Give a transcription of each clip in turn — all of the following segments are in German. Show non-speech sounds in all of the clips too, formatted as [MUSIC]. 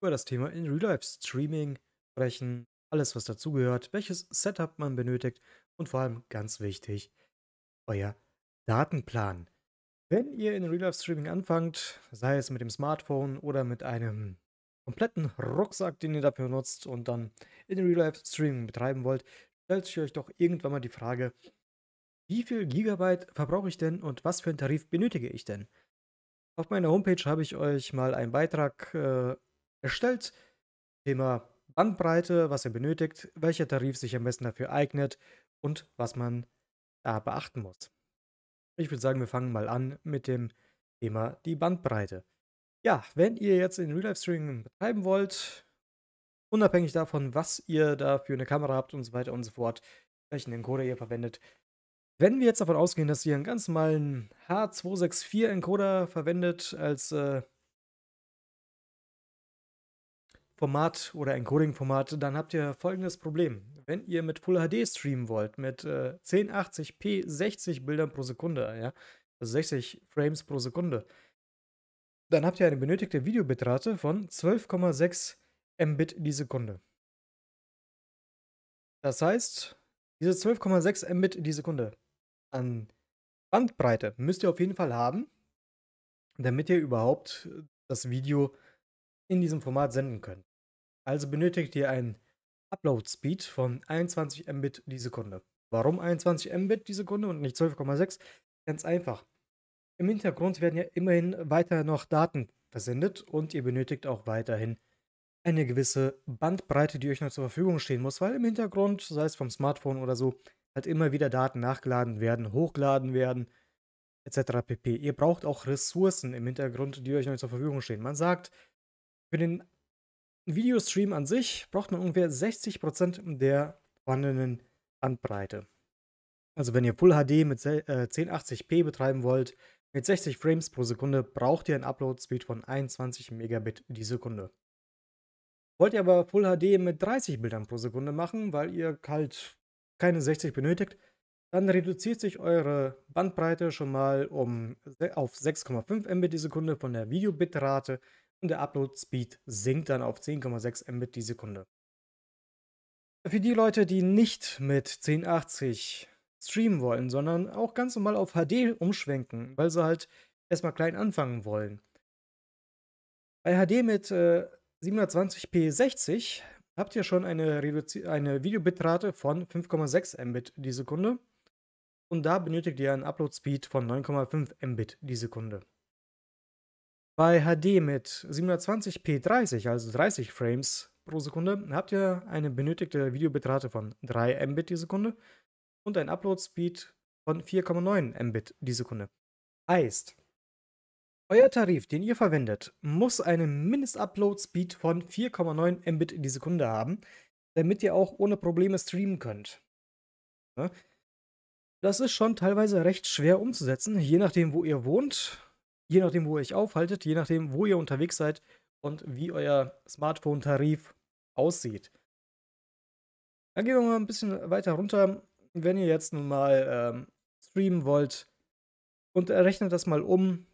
über das Thema in Real Life Streaming sprechen, alles was dazugehört, welches Setup man benötigt und vor allem ganz wichtig, euer Datenplan. Wenn ihr in Real Life Streaming anfangt, sei es mit dem Smartphone oder mit einem kompletten Rucksack, den ihr dafür nutzt und dann in Real Life Streaming betreiben wollt, stellt sich euch doch irgendwann mal die Frage, wie viel Gigabyte verbrauche ich denn und was für einen Tarif benötige ich denn? Auf meiner Homepage habe ich euch mal einen Beitrag äh, erstellt. Thema Bandbreite, was ihr benötigt, welcher Tarif sich am besten dafür eignet und was man da beachten muss. Ich würde sagen, wir fangen mal an mit dem Thema die Bandbreite. Ja, wenn ihr jetzt in Real Life Streaming betreiben wollt, unabhängig davon, was ihr da für eine Kamera habt und so weiter und so fort, welchen Encoder ihr verwendet. Wenn wir jetzt davon ausgehen, dass ihr einen ganz normalen H264 Encoder verwendet als äh, Format oder Encoding-Format, dann habt ihr folgendes Problem. Wenn ihr mit Full HD streamen wollt, mit äh, 1080p 60 Bildern pro Sekunde, ja, also 60 Frames pro Sekunde, dann habt ihr eine benötigte Videobitrate von 12,6 Mbit die Sekunde. Das heißt, diese 12,6 Mbit die Sekunde an Bandbreite müsst ihr auf jeden Fall haben, damit ihr überhaupt das Video in diesem Format senden könnt. Also benötigt ihr einen Upload-Speed von 21 Mbit die Sekunde. Warum 21 Mbit die Sekunde und nicht 12,6? Ganz einfach. Im Hintergrund werden ja immerhin weiter noch Daten versendet und ihr benötigt auch weiterhin eine gewisse Bandbreite, die euch noch zur Verfügung stehen muss, weil im Hintergrund, sei es vom Smartphone oder so, halt immer wieder Daten nachgeladen werden, hochgeladen werden, etc. pp. Ihr braucht auch Ressourcen im Hintergrund, die euch noch zur Verfügung stehen. Man sagt, für den Videostream an sich braucht man ungefähr 60% der vorhandenen Bandbreite. Also wenn ihr Full HD mit 1080p äh, betreiben wollt, mit 60 Frames pro Sekunde braucht ihr ein Upload-Speed von 21 Megabit die Sekunde. Wollt ihr aber Full HD mit 30 Bildern pro Sekunde machen, weil ihr halt keine 60 benötigt, dann reduziert sich eure Bandbreite schon mal um, auf 6,5 Mbit die Sekunde von der Videobitrate und der Upload-Speed sinkt dann auf 10,6 Mbit die Sekunde. Für die Leute, die nicht mit 1080 streamen wollen, sondern auch ganz normal auf HD umschwenken, weil sie halt erstmal klein anfangen wollen. Bei HD mit äh, 720p 60 habt ihr schon eine, eine Videobitrate von 5,6 Mbit die Sekunde und da benötigt ihr einen Upload-Speed von 9,5 Mbit die Sekunde. Bei HD mit 720p 30, also 30 Frames pro Sekunde, habt ihr eine benötigte Videobitrate von 3 Mbit die Sekunde und ein Upload-Speed von 4,9 Mbit die Sekunde. Heißt, euer Tarif, den ihr verwendet, muss eine Mindestupload speed von 4,9 Mbit die Sekunde haben, damit ihr auch ohne Probleme streamen könnt. Das ist schon teilweise recht schwer umzusetzen, je nachdem, wo ihr wohnt je nachdem, wo ihr euch aufhaltet, je nachdem, wo ihr unterwegs seid und wie euer Smartphone-Tarif aussieht. Dann gehen wir mal ein bisschen weiter runter. Wenn ihr jetzt nun mal ähm, streamen wollt und errechnet das mal um,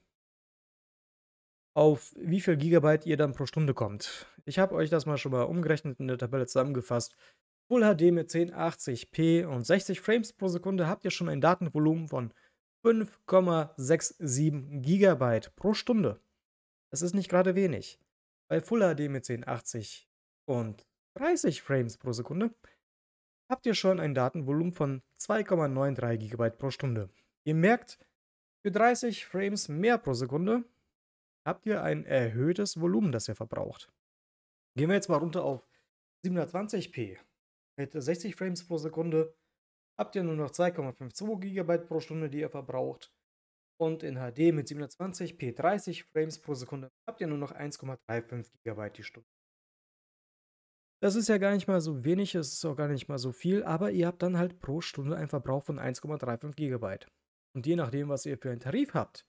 auf wie viel Gigabyte ihr dann pro Stunde kommt. Ich habe euch das mal schon mal umgerechnet in der Tabelle zusammengefasst. Full HD mit 1080p und 60 Frames pro Sekunde habt ihr schon ein Datenvolumen von 5,67 Gigabyte pro Stunde. Das ist nicht gerade wenig. Bei Full HD mit 1080 und 30 Frames pro Sekunde habt ihr schon ein Datenvolumen von 2,93 GB pro Stunde. Ihr merkt, für 30 Frames mehr pro Sekunde habt ihr ein erhöhtes Volumen, das ihr verbraucht. Gehen wir jetzt mal runter auf 720p mit 60 Frames pro Sekunde habt ihr nur noch 2,52 GB pro Stunde, die ihr verbraucht. Und in HD mit 720p 30 Frames pro Sekunde habt ihr nur noch 1,35 GB die Stunde. Das ist ja gar nicht mal so wenig, es ist auch gar nicht mal so viel, aber ihr habt dann halt pro Stunde einen Verbrauch von 1,35 GB. Und je nachdem, was ihr für einen Tarif habt,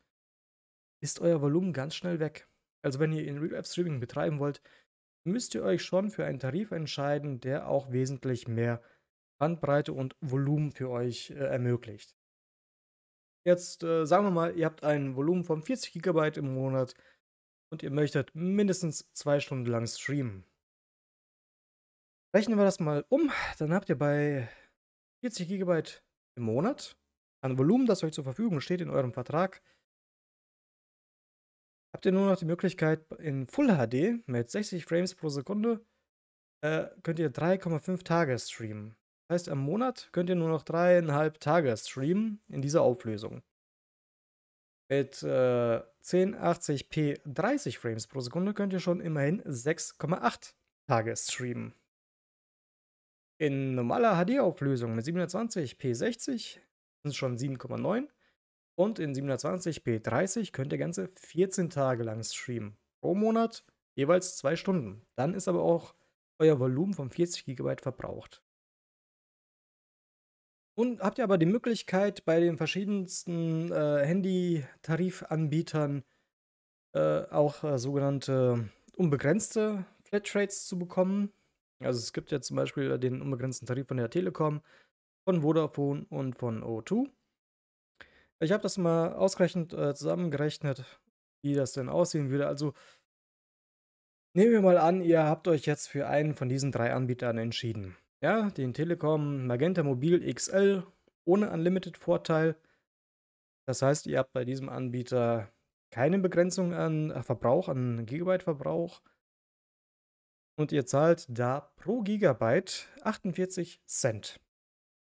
ist euer Volumen ganz schnell weg. Also wenn ihr in Real Life Streaming betreiben wollt, müsst ihr euch schon für einen Tarif entscheiden, der auch wesentlich mehr Bandbreite und Volumen für euch äh, ermöglicht. Jetzt äh, sagen wir mal, ihr habt ein Volumen von 40 GB im Monat und ihr möchtet mindestens zwei Stunden lang streamen. Rechnen wir das mal um, dann habt ihr bei 40 GB im Monat an Volumen, das euch zur Verfügung steht in eurem Vertrag, habt ihr nur noch die Möglichkeit in Full HD mit 60 Frames pro Sekunde äh, könnt ihr 3,5 Tage streamen. Heißt, im Monat könnt ihr nur noch dreieinhalb Tage streamen in dieser Auflösung. Mit äh, 1080p 30 Frames pro Sekunde könnt ihr schon immerhin 6,8 Tage streamen. In normaler HD-Auflösung mit 720p 60 sind es schon 7,9 und in 720p 30 könnt ihr ganze 14 Tage lang streamen. Pro Monat jeweils 2 Stunden. Dann ist aber auch euer Volumen von 40 GB verbraucht. Und habt ihr aber die Möglichkeit, bei den verschiedensten äh, Handy-Tarifanbietern äh, auch äh, sogenannte unbegrenzte Flatrates zu bekommen. Also es gibt ja zum Beispiel den unbegrenzten Tarif von der Telekom, von Vodafone und von O2. Ich habe das mal ausgerechnet äh, zusammengerechnet, wie das denn aussehen würde. Also nehmen wir mal an, ihr habt euch jetzt für einen von diesen drei Anbietern entschieden ja, den Telekom Magenta Mobil XL ohne Unlimited-Vorteil. Das heißt, ihr habt bei diesem Anbieter keine Begrenzung an äh, Verbrauch, an Gigabyte-Verbrauch. Und ihr zahlt da pro Gigabyte 48 Cent.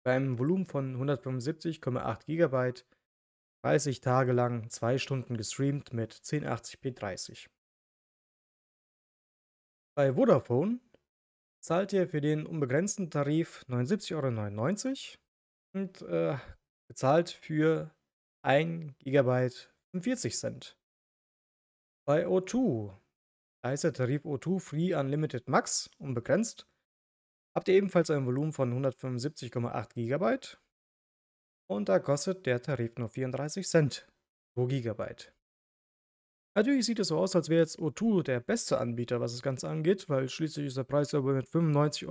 Beim Volumen von 175,8 Gigabyte 30 Tage lang 2 Stunden gestreamt mit 1080p 30. Bei Vodafone zahlt ihr für den unbegrenzten Tarif 79,99 Euro und äh, bezahlt für 1 GB 45 Cent. Bei O2, da ist der Tarif O2 Free Unlimited Max unbegrenzt, habt ihr ebenfalls ein Volumen von 175,8 GB und da kostet der Tarif nur 34 Cent pro Gigabyte. Natürlich sieht es so aus, als wäre jetzt O2 der beste Anbieter, was das Ganze angeht, weil schließlich ist der Preis aber mit 95,99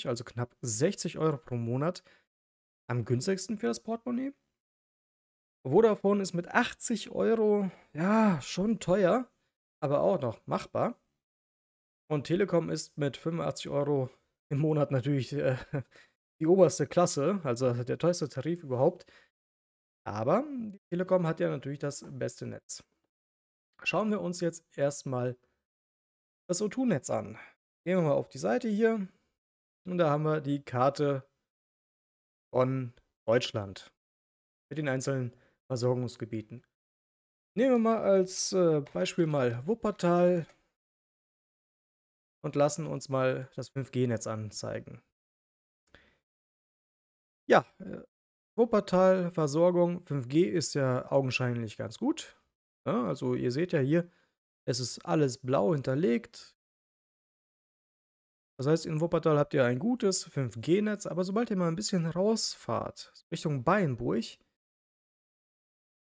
Euro, also knapp 60 Euro pro Monat, am günstigsten für das Portemonnaie. Vodafone ist mit 80 Euro, ja, schon teuer, aber auch noch machbar. Und Telekom ist mit 85 Euro im Monat natürlich äh, [LAUGHS] die oberste Klasse, also der teuerste Tarif überhaupt. Aber die Telekom hat ja natürlich das beste Netz. Schauen wir uns jetzt erstmal das O2-Netz an. Gehen wir mal auf die Seite hier und da haben wir die Karte von Deutschland mit den einzelnen Versorgungsgebieten. Nehmen wir mal als äh, Beispiel mal Wuppertal und lassen uns mal das 5G-Netz anzeigen. Ja, äh, Wuppertal, Versorgung, 5G ist ja augenscheinlich ganz gut. Ja, ne? also ihr seht ja hier, es ist alles blau hinterlegt. Das heißt, in Wuppertal habt ihr ein gutes 5G-Netz, aber sobald ihr mal ein bisschen rausfahrt, Richtung Bayernburg,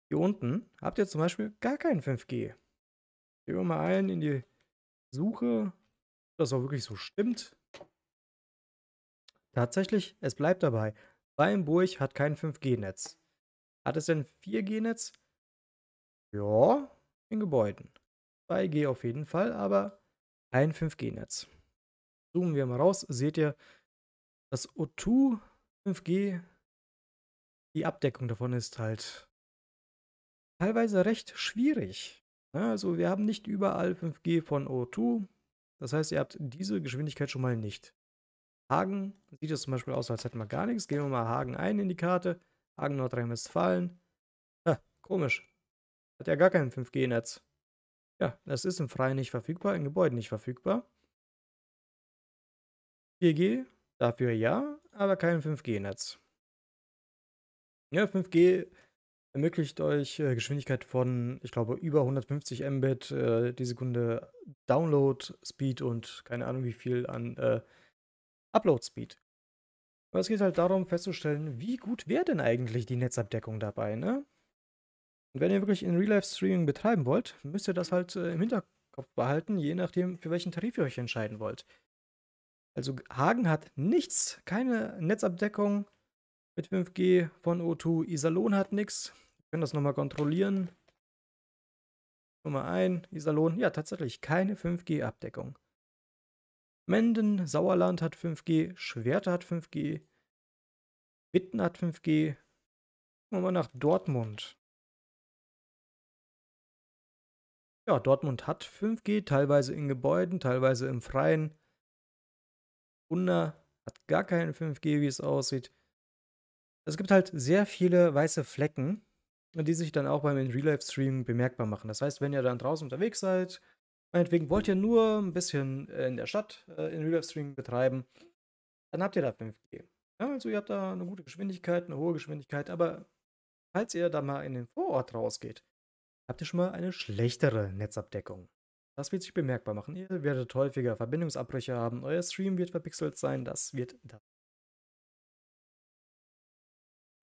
hier unten, habt ihr zum Beispiel gar kein 5G. Gehen wir mal ein in die Suche, ob das auch wirklich so stimmt. Tatsächlich, es bleibt dabei. Bayernburg hat kein 5G-Netz. Hat es denn 4G-Netz? Ja, in Gebäuden. 2G auf jeden Fall, aber ein 5G-Netz. Zoomen wir mal raus, seht ihr, das O2 5G, die Abdeckung davon ist halt teilweise recht schwierig. Ne, also wir haben nicht überall 5G von O2. Das heißt, ihr habt diese Geschwindigkeit schon mal nicht. Hagen sieht es zum Beispiel aus, als hätten wir gar nichts. Gehen wir mal Hagen ein in die Karte. Hagen, Nordrhein-Westfalen. komisch. Hat ja gar kein 5G-Netz. Ja, das ist im Freien nicht verfügbar, in Gebäuden nicht verfügbar. 4G dafür ja, aber kein 5G-Netz. Ja, 5G ermöglicht euch äh, Geschwindigkeit von, ich glaube, über 150 Mbit äh, die Sekunde Download Speed und keine Ahnung wie viel an äh, Upload Speed. Aber es geht halt darum festzustellen, wie gut wäre denn eigentlich die Netzabdeckung dabei, ne? Und wenn ihr wirklich in Real-Life-Streaming betreiben wollt, müsst ihr das halt äh, im Hinterkopf behalten, je nachdem, für welchen Tarif ihr euch entscheiden wollt. Also Hagen hat nichts, keine Netzabdeckung mit 5G von O2. Iserlohn hat nichts. Wir können das nochmal kontrollieren. Nummer 1, Iserlohn. Ja, tatsächlich keine 5G-Abdeckung. Menden, Sauerland hat 5G, Schwerte hat 5G, Witten hat 5G. Gucken wir mal nach Dortmund. Ja, Dortmund hat 5G, teilweise in Gebäuden, teilweise im Freien. Wunder hat gar keinen 5G, wie es aussieht. Es gibt halt sehr viele weiße Flecken, die sich dann auch beim real life stream bemerkbar machen. Das heißt, wenn ihr dann draußen unterwegs seid, meinetwegen wollt ihr nur ein bisschen äh, in der Stadt äh, In-Real-Life-Stream betreiben, dann habt ihr da 5G. Ja, also ihr habt da eine gute Geschwindigkeit, eine hohe Geschwindigkeit, aber falls ihr da mal in den Vorort rausgeht, habt ihr schon mal eine schlechtere Netzabdeckung. Das wird sich bemerkbar machen. Ihr werdet häufiger Verbindungsabbrüche haben, euer Stream wird verpixelt sein, das wird das.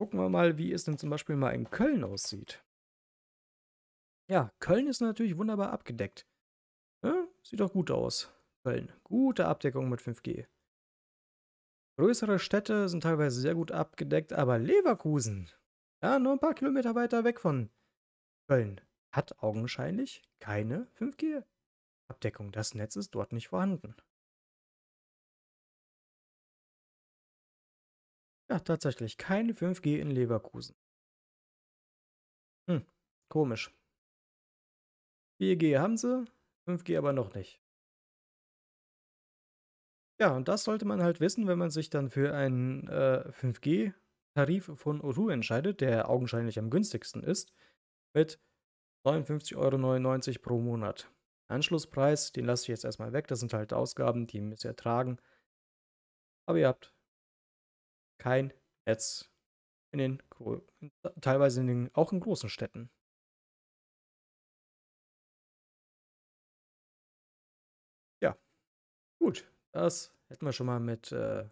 Gucken wir mal, wie es denn zum Beispiel mal in Köln aussieht. Ja, Köln ist natürlich wunderbar abgedeckt. Ja, sieht doch gut aus. Köln. Gute Abdeckung mit 5G. Größere Städte sind teilweise sehr gut abgedeckt, aber Leverkusen, ja, nur ein paar Kilometer weiter weg von Köln, hat augenscheinlich keine 5G-Abdeckung. Das Netz ist dort nicht vorhanden. Ja, tatsächlich, keine 5G in Leverkusen. Hm, komisch. 4G haben sie, 5G aber noch nicht. Ja, und das sollte man halt wissen, wenn man sich dann für einen äh, 5G-Tarif von Oru entscheidet, der augenscheinlich am günstigsten ist, mit 59,99 Euro pro Monat. Anschlusspreis, den lasse ich jetzt erstmal weg. Das sind halt Ausgaben, die müsst ihr tragen. Aber ihr habt kein Netz. In den, teilweise in den, auch in großen Städten. Ja, gut. Das hätten wir schon mal mit äh,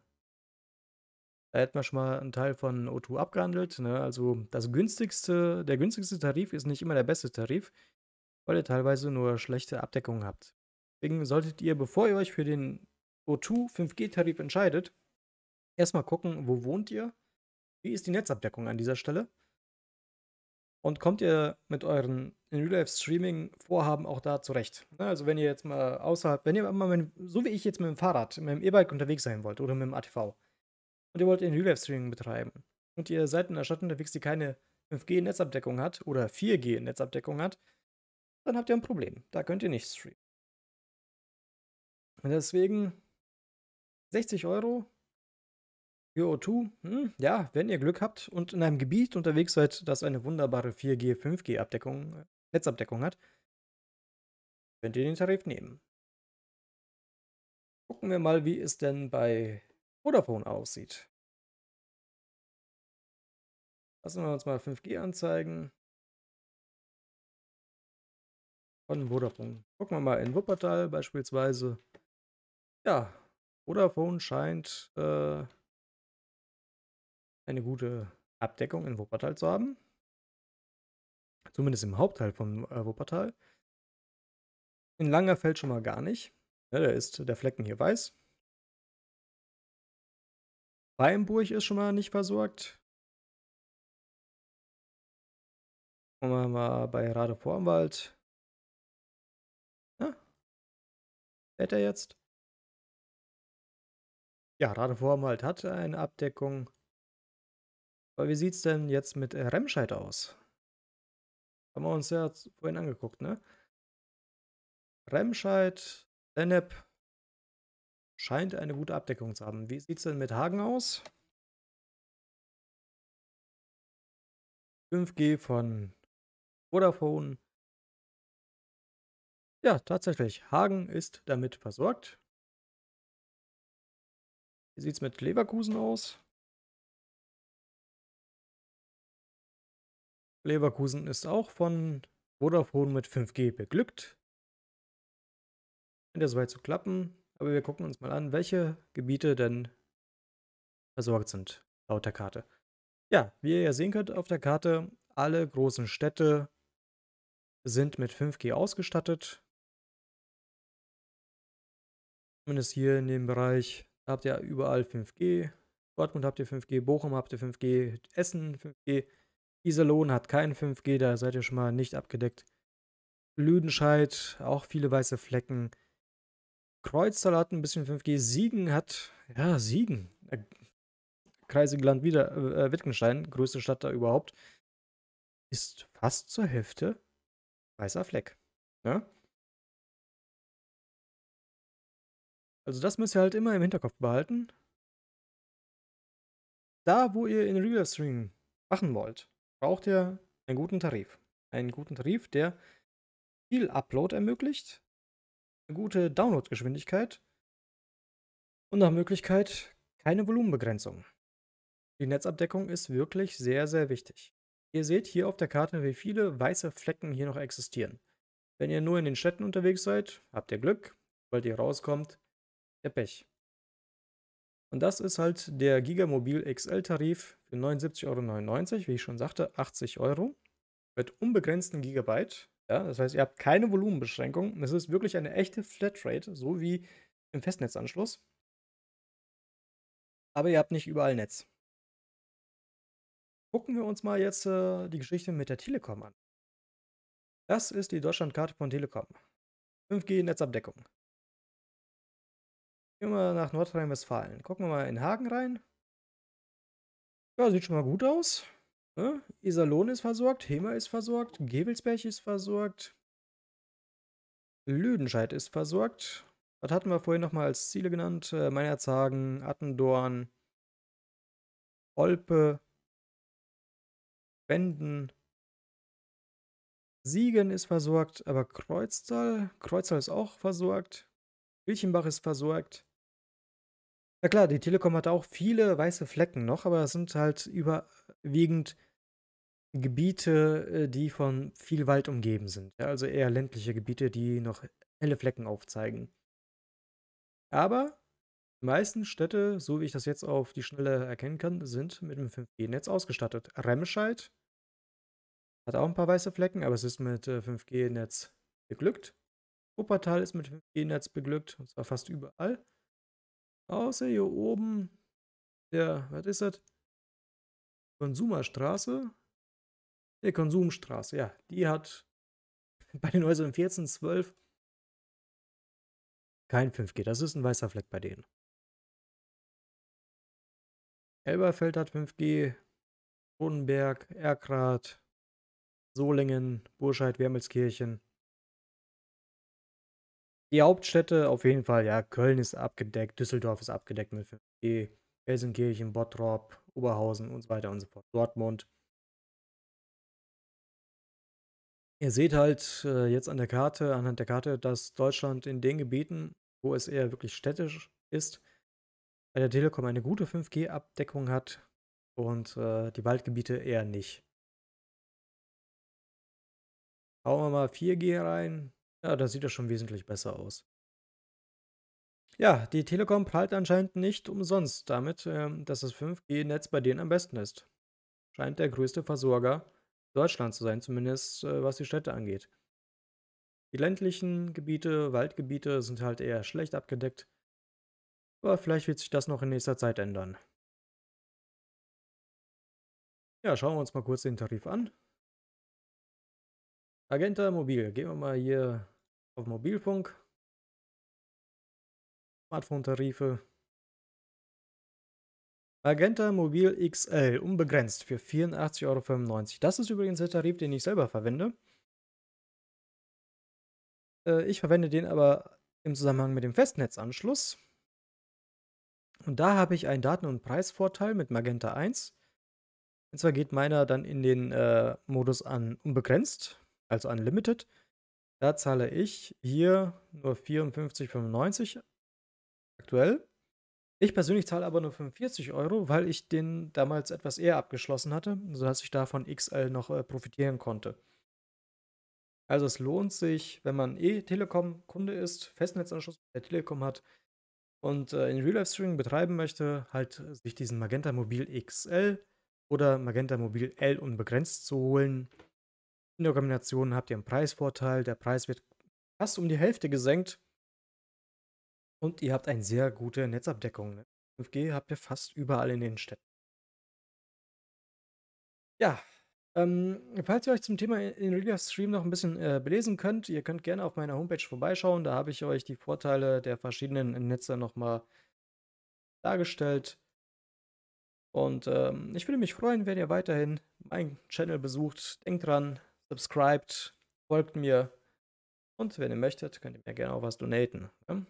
da hätten wir schon mal einen Teil von O2 abgehandelt. Ne? Also das günstigste, der günstigste Tarif ist nicht immer der beste Tarif, weil ihr teilweise nur schlechte Abdeckung habt. Deswegen solltet ihr, bevor ihr euch für den O2 5G-Tarif entscheidet, erstmal gucken, wo wohnt ihr, wie ist die Netzabdeckung an dieser Stelle und kommt ihr mit euren In-Real-Life-Streaming-Vorhaben auch da zurecht. Ne, also wenn ihr jetzt mal außerhalb, wenn ihr mal, mit, so wie ich jetzt mit dem Fahrrad, mit dem E-Bike unterwegs sein wollt oder mit dem ATV, und ihr wollt den Relive-Streaming betreiben und ihr seid in eine Stadt unterwegs, die keine 5G-Netzabdeckung hat oder 4G-Netzabdeckung hat, dann habt ihr ein Problem. Da könnt ihr nicht streamen. Und deswegen 60 Euro für O2. Hm, ja, wenn ihr Glück habt und in einem Gebiet unterwegs seid, das eine wunderbare 4G, 5G-Abdeckung, äh, Netzabdeckung hat, könnt ihr den Tarif nehmen. Gucken wir mal, wie es denn bei Vodafone aussieht. Lassen wir uns mal 5G anzeigen. Von Vodafone. Gucken wir mal in Wuppertal beispielsweise. Ja, Vodafone scheint äh, eine gute Abdeckung in Wuppertal zu haben. Zumindest im Hauptteil von äh, Wuppertal. In Langerfeld schon mal gar nicht. Ja, da ist der Flecken hier weiß. Weimburg ist schon mal nicht versorgt. Gucken wir mal bei Radevor im ah, Ja. Fährt er jetzt? Ja, Radevor im hat eine Abdeckung. Aber wie sieht es denn jetzt mit Remscheid aus? Haben wir uns ja vorhin angeguckt, ne? Remscheid, Lennep, Scheint eine gute Abdeckung zu haben. Wie sieht es denn mit Hagen aus? 5G von Vodafone. Ja, tatsächlich. Hagen ist damit versorgt. Wie sieht es mit Leverkusen aus? Leverkusen ist auch von Vodafone mit 5G beglückt. Wenn das weit zu klappen aber wir gucken uns mal an, welche Gebiete denn versorgt sind, laut der Karte. Ja, wie ihr ja sehen könnt auf der Karte, alle großen Städte sind mit 5G ausgestattet. Zumindest hier in dem Bereich habt ihr überall 5G. Dortmund habt ihr 5G, Bochum habt ihr 5G, Essen 5G. Iserlohn hat kein 5G, da seid ihr schon mal nicht abgedeckt. Lüdenscheid, auch viele weiße Flecken. Kreuzsalat, ein bisschen 5G. Siegen hat, ja, Siegen. Äh, Kreisigland wieder, äh, Wittgenstein, größte Stadt da überhaupt, ist fast zur Hälfte weißer Fleck. Ne? Also das müsst ihr halt immer im Hinterkopf behalten. Da, wo ihr in Real Stream machen wollt, braucht ihr einen guten Tarif. Einen guten Tarif, der viel Upload ermöglicht, gute Downloadgeschwindigkeit und nach Möglichkeit keine Volumenbegrenzung. Die Netzabdeckung ist wirklich sehr, sehr wichtig. Ihr seht hier auf der Karte, wie viele weiße Flecken hier noch existieren. Wenn ihr nur in den Städten unterwegs seid, habt ihr Glück. Sobald ihr rauskommt, der Pech. Und das ist halt der Gigamobil XL-Tarif für 79,99 Euro, wie ich schon sagte, 80 Euro, mit unbegrenzten Gigabyte ja, das heißt, ihr habt keine Volumenbeschränkung. Es ist wirklich eine echte Flatrate, so wie im Festnetzanschluss. Aber ihr habt nicht überall Netz. Gucken wir uns mal jetzt äh, die Geschichte mit der Telekom an. Das ist die Deutschlandkarte von Telekom. 5G-Netzabdeckung. Gehen wir nach Nordrhein-Westfalen. Gucken wir mal in Hagen rein. Ja, sieht schon mal gut aus. Ne? Iserlohn ist versorgt, Hema ist versorgt, Gebelsberg ist versorgt, Lüdenscheid ist versorgt. Was hatten wir vorhin nochmal als Ziele genannt? Äh, Meinerzhagen, Attendorn, Olpe, Wenden. Siegen ist versorgt, aber Kreuztal, Kreuztal ist auch versorgt. Wilchenbach ist versorgt. Ja klar, die Telekom hat auch viele weiße Flecken noch, aber es sind halt überwiegend Gebiete, äh, die von viel Wald umgeben sind. Ja, also eher ländliche Gebiete, die noch helle Flecken aufzeigen. Aber die meisten Städte, so wie ich das jetzt auf die Schnelle erkennen kann, sind mit dem 5G-Netz ausgestattet. Remscheid hat auch ein paar weiße Flecken, aber es ist mit 5G-Netz äh, beglückt. Wuppertal ist mit 5G-Netz beglückt, und zwar fast überall. Außer hier oben, der, was ist das? Konsumerstraße? Ne, Konsumstraße, ja. Die hat [LAUGHS] bei den Häusern 14, 12 kein 5G. Das ist ein weißer Fleck bei denen. Elberfeld hat 5G, Bodenberg, Erkrath, Solingen, Burscheid, Wermelskirchen. Die Hauptstädte auf jeden Fall, ja, Köln ist abgedeckt, Düsseldorf ist abgedeckt mit 5G, Gelsenkirchen, Bottrop, Oberhausen und so weiter und so fort, Dortmund. Ihr seht halt äh, jetzt an der Karte, anhand der Karte, dass Deutschland in den Gebieten, wo es eher wirklich städtisch ist, bei der Telekom eine gute 5G-Abdeckung hat und äh, die Waldgebiete eher nicht. Hauen wir mal 4G rein. Ja, da sieht das schon wesentlich besser aus. Ja, die Telekom prallt anscheinend nicht umsonst damit, ähm, dass das 5G-Netz bei denen am besten ist. Scheint der größte Versorger Deutschlands zu sein, zumindest äh, was die Städte angeht. Die ländlichen Gebiete, Waldgebiete sind halt eher schlecht abgedeckt. Aber vielleicht wird sich das noch in nächster Zeit ändern. Ja, schauen wir uns mal kurz den Tarif an. Agenta Mobil, gehen wir mal hier auf Mobilfunk, Smartphone-Tarife, Magenta Mobil XL, unbegrenzt für 84,95 Euro. Das ist übrigens der Tarif, den ich selber verwende. Äh, ich verwende den aber im Zusammenhang mit dem Festnetzanschluss. Und da habe ich einen Daten- und Preisvorteil mit Magenta 1. Und zwar geht meiner dann in den äh, Modus an unbegrenzt, also unlimited. Da zahle ich hier nur 54,95 aktuell. Ich persönlich zahle aber nur 45 Euro, weil ich den damals etwas eher abgeschlossen hatte, sodass ich davon XL noch äh, profitieren konnte. Also es lohnt sich, wenn man eh Telekom-Kunde ist, Festnetzanschluss bei Telekom hat und äh, in Real-Life-Streaming betreiben möchte, halt sich diesen Magenta Mobil XL oder Magenta Mobil L unbegrenzt zu holen. In der Kombination habt ihr einen Preisvorteil. Der Preis wird fast um die Hälfte gesenkt. Und ihr habt eine sehr gute Netzabdeckung. 5G habt ihr fast überall in den Städten. Ja, ähm, falls ihr euch zum Thema in Real Stream noch ein bisschen äh, belesen könnt, ihr könnt gerne auf meiner Homepage vorbeischauen. Da habe ich euch die Vorteile der verschiedenen Netze nochmal dargestellt. Und ähm, ich würde mich freuen, wenn ihr weiterhin meinen Channel besucht. Denkt dran, subscribed, folgt mir. Und wenn ihr möchtet, könnt ihr mir gerne auch was donaten. Ja?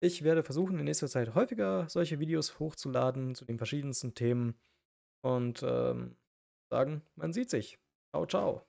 Ich werde versuchen, in nächster Zeit häufiger solche Videos hochzuladen zu den verschiedensten Themen. Und ähm, sagen, man sieht sich. Ciao, ciao.